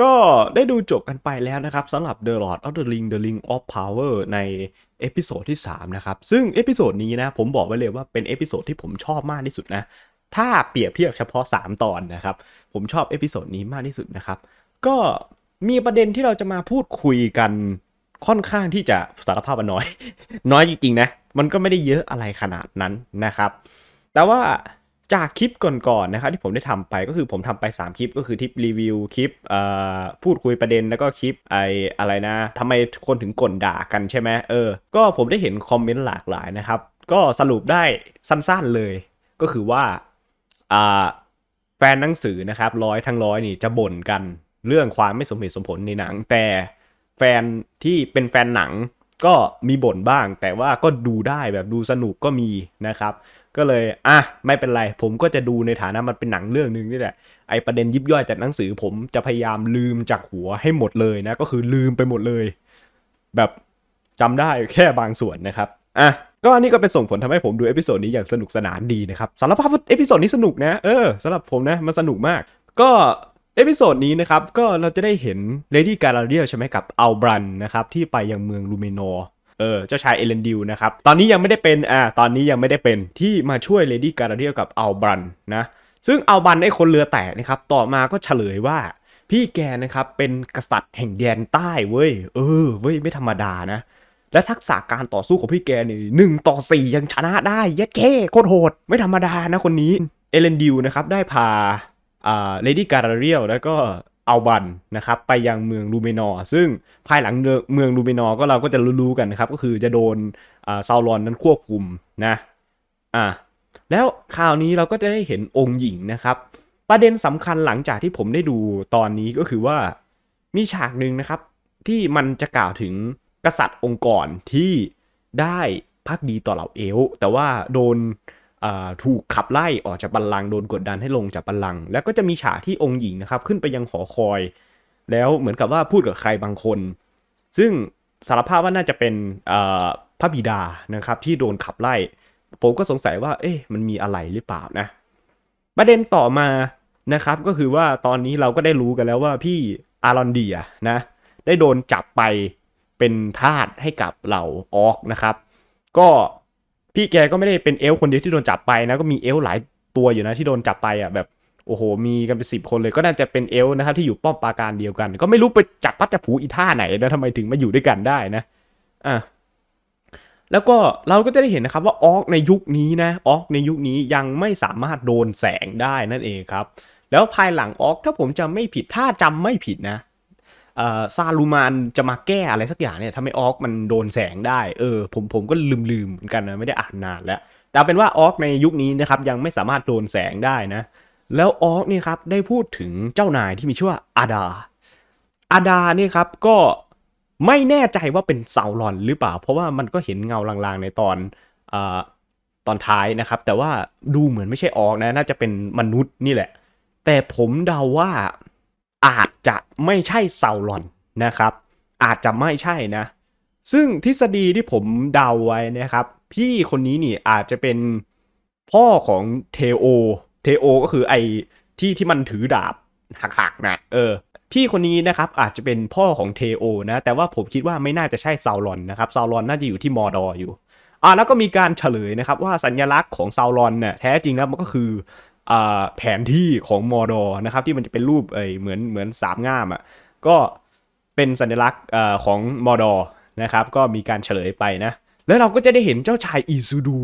ก็ได้ดูจบกันไปแล้วนะครับสำหรับ The Lord of the Ring The Ring of Power ในเอพิโซดที่ 3 นะครับ ซึ่งเอพิโซดนี้นะผมบอกไว้เลยว่าเป็นเอพิโซดที่ผมชอบมากที่สุดนะถ้าเปรียบเทียบเฉพาะ 3 ตอนนะครับผมชอบเอพิโซดนี้มากที่สุดนะครับก็มีประเด็นที่เราจะมาพูดคุยกันค่อนข้างที่จะสารภาพาน้อยน้อยจริงๆนะมันก็ไม่ได้เยอะอะไรขนาดนั้นนะครับ แต่ว่าจากคลิปก่อนๆนะครับที่ผมได้ทำไปก็คือผมทำไป 3 คลิปก็คือทลิปรีวิวคลิปพูดคุยประเด็นแล้วก็คลิปไออะไรนะทำไมคนถึงก่นด่ากันใช่ไหมเออก็ผมได้เห็นคอมเมนต์หลากหลายนะครับก็สรุปได้สั้นๆเลย ก็คือว่าแฟนหนังสือนะครับร้อยทั้งร้อยนี่จะบ่นกันเรื่องความไม่สมเหตุสมผลในหนังแต่แฟนที่เป็นแฟนหนังก็มีบ่นบ้าง แต่ว่าก็ดูได้แบบดูสนุกก็มีนะครับก็เลยอ่ะไม่เป็นไรผมก็จะดูในฐานะมันเป็นหนังเรื่องหนึ่งนี่แหละ ไอประเด็นยิบย่อยจากหนังสือผมจะพยายามลืมจากหัวให้หมดเลยนะ ก็คือลืมไปหมดเลย แบบจำได้แค่บางส่วนนะครับอ่ะก็อันนี้ก็เป็นส่งผลทำให้ผมดูเอพิโซดนี้อย่างสนุกสนานดีนะครับสารภาพเอพิโซดนี้สนุกนะเออสำหรับผมนะมันสนุกมาก ก็เอพิโซดนี้นะครับก็เราจะได้เห็นเลดี้การาเดียใช่ไหมกับอัลบรันนะครับที่ไปยังเมืองลูเมนอร์เออเจ้าชายเอเลนดิวนะครับตอนนี้ยังไม่ได้เป็นอ่าตอนนี้ยังไม่ได้เป็นที่มาช่วยเลดี้การาเดียกับอัลบันนะซึ่งอัลบันไอ้คนเรือแตกนะครับต่อมาก็เฉลยว่าพี่แกนะครับเป็นกษัตริย์แห่งแดนใต้เว้ยเออเว้ยไม่ธรรมดานะ และทักษะการต่อสู้ของพี่แกนี่หนึ่งต่อสี่ยังชนะได้ยัดเค้โคตรโหด ไม่ธรรมดานะคนนี้เอเลนดิวนะครับได้พาอ่าเลดี้การาเรียลแล้วก็อัลบันนะครับไปยังเมืองลูเมนอ ซึ่งภายหลังเมืองลูเมนอ ก็เราก็จะรู้ๆกันนะครับ ก็คือจะโดนซาวอนนั้นควบคุมนะ อ่าแล้วคราวนี้เราก็จะได้เห็นองค์หญิงนะครับ ประเด็นสำคัญหลังจากที่ผมได้ดูตอนนี้ก็คือว่ามีฉากหนึ่งนะครับที่มันจะกล่าวถึงกษัตริย์องค์ก่อนที่ได้พักดีต่อเหล่าเอลแต่ว่าโดนถูกขับไล่ออกจากบัลลังก์โดนกดดันให้ลงจากบัลลังก์แล้วก็จะมีฉากที่องค์หญิงนะครับขึ้นไปยังหอคอย แล้วเหมือนกับว่าพูดกับใครบางคน ซึ่งสารภาพว่าน่าจะเป็นพระบิดานะครับ ที่โดนขับไล่ ผมก็สงสัยว่า เอ๊ะมันมีอะไรหรือเปล่านะประเด็นต่อมานะครับ ก็คือว่าตอนนี้เราก็ได้รู้กันแล้วว่าพี่อารอนเดียนะได้โดนจับไปเป็นทาสให้กับเหล่าออกนะครับ ก็พี่แกก็ไม่ได้เป็นเอลคนเดียวที่โดนจับไปนะก็มีเอลหลายตัวอยู่นะ ที่โดนจับไปอ่ะแบบโอ้โห มีกันเป็นสิบคนเลยก็น่าจะเป็นเอลนะครับที่อยู่ป้อมปราการเดียวกัน ก็ไม่รู้ไปจับปัดจับผูอีท่าไหนนะทำไมถึงมาอยู่ด้วยกันได้นะอ่ะแล้วก็เราก็จะได้เห็นนะครับว่าออกในยุคนี้นะออกในยุคนี้ยังไม่สามารถโดนแสงได้นั่นเองครับแล้วภายหลังออกถ้าผมจะไม่ผิด ถ้าจำไม่ผิดนะซาลูมานจะมาแก้อะไรสักอย่างเนี่ยทำให้ออกมันโดนแสงได้ เออผมผมก็ลืมลืมเหมือนกันนะไม่ได้อ่านนานแล้ว แต่เป็นว่าออกในยุคนี้นะครับ ยังไม่สามารถโดนแสงได้นะ แล้วออกนี่ครับได้พูดถึงเจ้านายที่มีชื่อว่าอาดาอาดานี่ครับก็ไม่แน่ใจว่าเป็นซาวลอนหรือเปล่าเพราะว่ามันก็เห็นเงาลางๆในตอนอตอนท้ายนะครับ แต่ว่าดูเหมือนไม่ใช่ออกนะน่าจะเป็นมนุษย์นี่แหละ แต่ผมเดาว่าอาจจะไม่ใช่ซาวอนนะครับ อาจจะไม่ใช่นะ ซึ่งทฤษฎีที่ผมเดาไว้นะครับพี่คนนี้นี่อาจจะเป็นพ่อของเทโอเทโอก็คือไอที่ที่มันถือดาบหักๆนะเออพี่คนนี้นะครับอาจจะเป็นพ่อของเทโอนะแต่ว่าผมคิดว่าไม่น่าจะใช่ซาวอน นะครับ ซาวอนน่าจะอยู่ที่มอร์ดออยู่อ่าแล้วก็มีการเฉลยนะครับว่าสัญลักษณ์ของซาวอนเนี่ยแท้จริงแล้วมันก็คือแผนที่ของมอร์ดอนะครับที่มันจะเป็นรูปเอเหมือนเหมือนสามง่ามอะ่ะก็เป็นสัญลักษณ์ของมอร์ดอนะครับก็มีการเฉลยไปนะแล้วเราก็จะได้เห็นเจ้าชายอิซูดู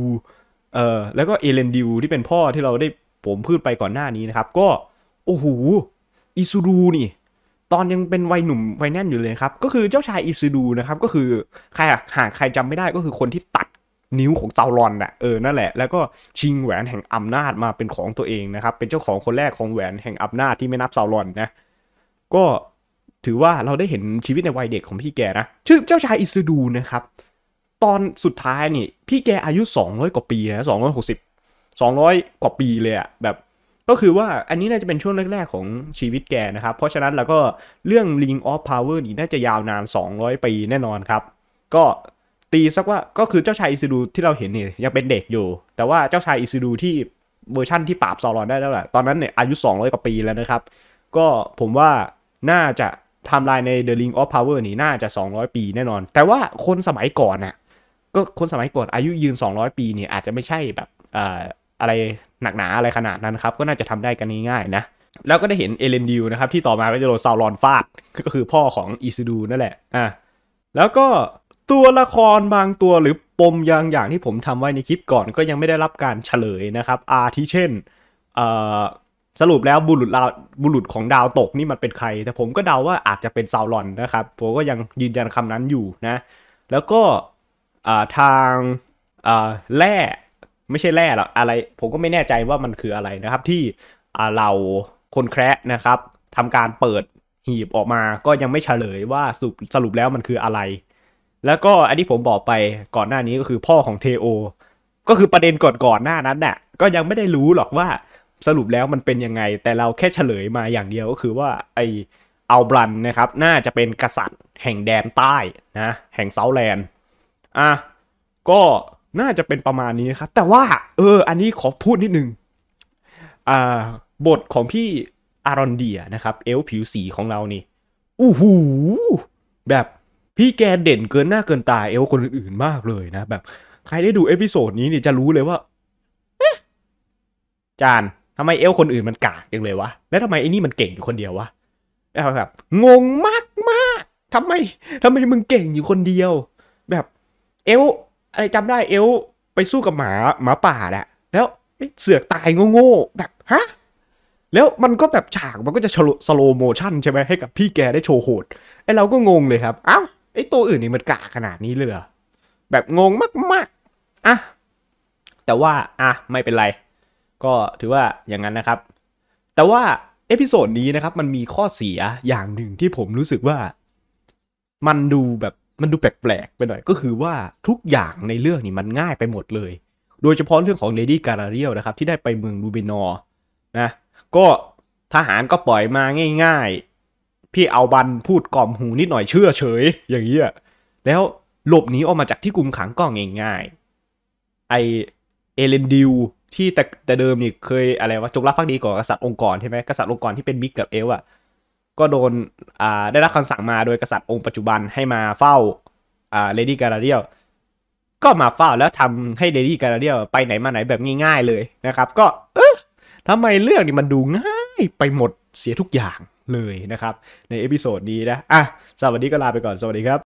เออแล้วก็เอเลนดิวที่เป็นพ่อที่เราได้ผมพูดไปก่อนหน้านี้นะครับก็ โอ้โหอิซูดูนี่ตอนยังเป็นวัยหนุ่มวัยแน่นอยู่เลยครับก็คือเจ้าชายอิซูดูนะครับก็คือใครหากใครจำไม่ได้ก็คือคนที่ตัดนิ้วของเซาลอนน่ะเออนั่นแหละแล้วก็ชิงแหวนแห่งอำนาจมาเป็นของตัวเองนะครับเป็นเจ้าของคนแรกของแหวนแห่งอำนาจที่ไม่นับเซาลอนนะก็ถือว่าเราได้เห็นชีวิตในวัยเด็กของพี่แกนะ ชื่อเจ้าชายอิสดูนะครับตอนสุดท้ายนี่ พี่แกอายุ 200 กว่าปีนะ260 200 กว่าปีเลยอะแบบก็คือว่าอันนี้น่าจะเป็นช่วงแรกๆของชีวิตแกนะครับ เพราะฉะนั้นเราก็เรื่อง Ring of Power นี่น่าจะยาวนาน 200 ปีแน่นอนครับ ก็ตีสักว่าก็คือเจ้าชายอิซิดูที่เราเห็นเนี่ยยังเป็นเด็กอยู่ แต่ว่าเจ้าชายอิซิดูที่เวอร์ชั่นที่ปราบซอรอนได้แล้วแหละ ตอนนั้นเนี่ยอายุ 200 กว่าปีแล้วนะครับ ก็ผมว่าน่าจะทำลนยใน The Ring of Power นี่น่าจะ 200 ปีแน่นอน แต่ว่าคนสมัยก่อนน่ะก็คนสมัยก่อนอายุยืน 200 ปี เนี่ยอาจจะไม่ใช่แบบอะไรหนักหนาอะไรขนาดนั้นครับ ก็น่าจะทำได้กันง่ายๆนะ แล้วก็ได้เห็นเอเลนดิวนะครับที่ต่อมาก็จะโดนซาลอนฟาดก็คือพ่อของอิซูดูนั่นแหละอ่ะแล้วก็ตัวละครบางตัวหรือปมอย่างอย่างที่ผมทำไว้ในคลิปก่อนก็ยังไม่ได้รับการเฉลยนะครับ อาทิเช่นสรุปแล้วบุรุษบุรุษของดาวตกนี่มันเป็นใครแต่ผมก็เดาว่าอาจจะเป็นซาวลอนนะครับผมก็ยังยืนยันคำนั้นอยู่นะแล้วก็ทางแร่ไม่ใช่แร่หรอกอะไรผมก็ไม่แน่ใจว่ามันคืออะไรนะครับ ที่เราคนแคระนะครับทำการเปิดหีบออกมาก็ยังไม่เฉลยว่าสรุปสรุปแล้วมันคืออะไรแล้วก็อันนี้ผมบอกไปก่อนหน้านี้ก็คือพ่อของเทโอก็คือประเด็นก่อนก่อนหน้านั้นน่ะก็ยังไม่ได้รู้หรอกว่าสรุปแล้วมันเป็นยังไง แต่เราแค่เฉลยมาอย่างเดียว ก็คือว่าไออัลบรันนะครับ น่าจะเป็นกษัตริย์แห่งแดนใต้นะ แห่งเซาแลนด์อ่ะ ก็น่าจะเป็นประมาณนี้ครับ แต่ว่าเออ อันนี้ขอพูดนิดนึงอ่าบทของพี่อารอนเดียนะครับเอลผิวสีของเรานี่อู้หู แบบพี่แกเด่นเกินหน้าเกินตาเอลคนอื่นๆมากเลยนะแบบใครได้ดูเอพิโซดนี้เนี่ยจะรู้เลยว่าจานทำไมเอลคนอื่นมันกากจังเลยวะแล้วทำไมไอ้นี่มันเก่งอยู่คนเดียววะแบบงงมากมากทำไมทำไมมึงเก่งอยู่คนเดียว แบบเอลอะไรจำได้เอลไปสู้กับหมาหมาป่าแหละแล้วเสือกตายโง่ๆแบบฮะแล้วมันก็แบบ ฉากมันก็จะสโลโมชั่นใช่ไหมให้กับพี่แกได้โชว์โหดไอเราก็งงเลยครับเอ้าไอตัวอื่นนี่มันกะขนาดนี้เลยเหรอ แบบงงมากๆอ่ะแต่ว่าอ่ะไม่เป็นไร ก็ถือว่าอย่างนั้นนะครับ แต่ว่าเอพิโซดนี้นะครับ มันมีข้อเสียอย่างหนึ่งที่ผมรู้สึกว่ามันดูแบบมันดูแปลกๆไปหน่อย ก็คือว่าทุกอย่างในเรื่องนี่มันง่ายไปหมดเลย โดยเฉพาะเรื่องของเลดี้การาเรียลนะครับที่ได้ไปเมืองลูเบนอ์นะก็ทหารก็ปล่อยมาง่ายพี่เอาบันพูดกล่อมหูนิดหน่อยเชื่อเฉย อย่างเงี้ยแล้วหลบหนีออกมาจากที่กุมขังก็ง่ายๆไอเอเลนดิวที่แต่แต่เดิมนี่เคยอะไรวะจงรักภักดีก่อกษัตริย์องค์กรใช่ไหมกษัตริย์องค์กรที่เป็นบิ๊กกับเอลอะก็โดนอ่าได้รับคำสั่งมาโดย กษัตริย์องค์ปัจจุบันให้มาเฝ้า อ่าเลดี้การาเดียลก็มาเฝ้าแล้วทำให้เลดี้การาเดียลไปไหนมาไหนแบบง่าย ๆเลยนะครับ ก็เออทำไมเรื่องนี้มันดูง่ายไปหมดเสียทุกอย่างเลยนะครับในเอพิโซดนี้นะอ่ะสวัสดีก็ลาไปก่อนสวัสดีครับ